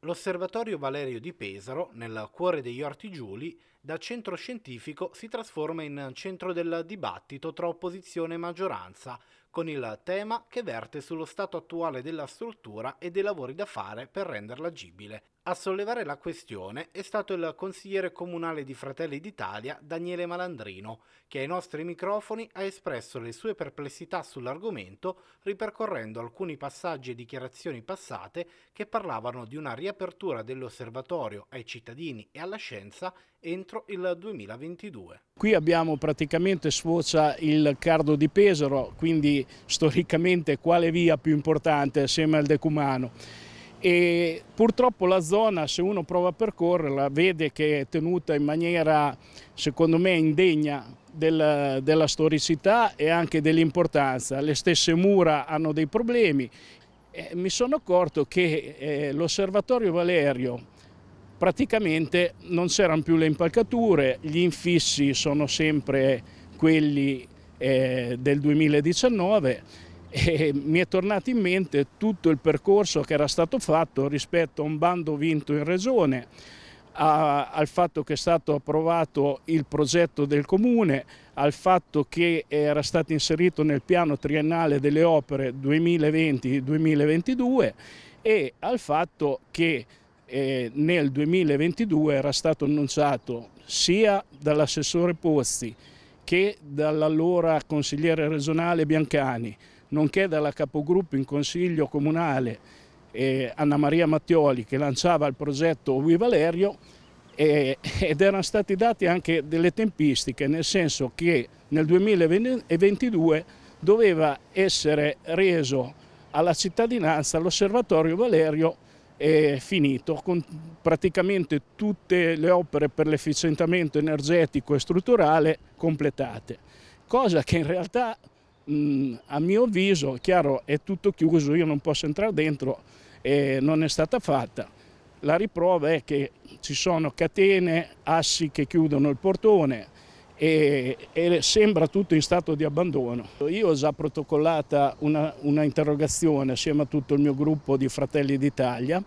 L'osservatorio Valerio di Pesaro, nel cuore degli Orti Giuli, da centro scientifico si trasforma in centro del dibattito tra opposizione e maggioranza, con il tema che verte sullo stato attuale della struttura e dei lavori da fare per renderla agibile. A sollevare la questione è stato il consigliere comunale di Fratelli d'Italia Daniele Malandrino, che ai nostri microfoni ha espresso le sue perplessità sull'argomento ripercorrendo alcuni passaggi e dichiarazioni passate che parlavano di una riapertura dell'osservatorio ai cittadini e alla scienza entro il 2022. Qui abbiamo praticamente sfocia il Cardo di Pesaro, quindi storicamente quale via più importante assieme al Decumano. E purtroppo la zona, se uno prova a percorrerla, vede che è tenuta in maniera, secondo me, indegna del, della storicità e anche dell'importanza. Le stesse mura hanno dei problemi. E eh, mi sono accorto che eh, l'osservatorio Valerio, praticamente non c'erano più le impalcature, gli infissi sono sempre quelli eh, del 2019 e mi è tornato in mente tutto il percorso che era stato fatto rispetto a un bando vinto in regione, a, al fatto che è stato approvato il progetto del comune, al fatto che era stato inserito nel piano triennale delle opere 2020-2022 e al fatto che e nel 2022 era stato annunciato sia dall'assessore Pozzi che dall'allora consigliere regionale Biancani, nonché dalla capogruppo in consiglio comunale eh, Anna Maria Mattioli che lanciava il progetto Ui Valerio eh, ed erano stati dati anche delle tempistiche, nel senso che nel 2022 doveva essere reso alla cittadinanza l'osservatorio Valerio è finito con praticamente tutte le opere per l'efficientamento energetico e strutturale completate, cosa che in realtà mh, a mio avviso, chiaro, è tutto chiuso, io non posso entrare dentro e non è stata fatta. La riprova è che ci sono catene, assi che chiudono il portone, e, e, sembra tutto in stato di abbandono. Io ho già protocollata una, una interrogazione assieme a tutto il mio gruppo di Fratelli d'Italia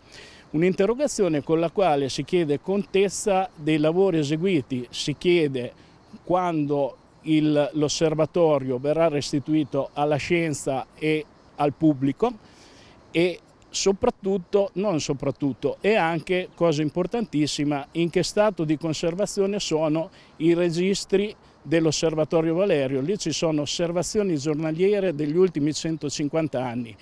un'interrogazione con la quale si chiede contezza dei lavori eseguiti, si chiede quando l'osservatorio verrà restituito alla scienza e al pubblico e soprattutto, non soprattutto, e anche, cosa importantissima, in che stato di conservazione sono i registri dell'Osservatorio Valerio. Lì ci sono osservazioni giornaliere degli ultimi 150 anni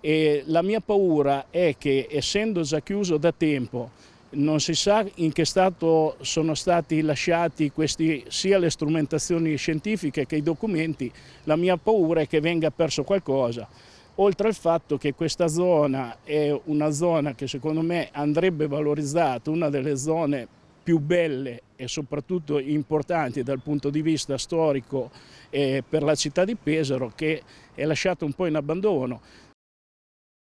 e la mia paura è che, essendo già chiuso da tempo, non si sa in che stato sono stati lasciati questi, sia le strumentazioni scientifiche che i documenti, la mia paura è che venga perso qualcosa oltre al fatto che questa zona è una zona che secondo me andrebbe valorizzata, una delle zone più belle e soprattutto importanti dal punto di vista storico eh, per la città di Pesaro che è lasciata un po' in abbandono.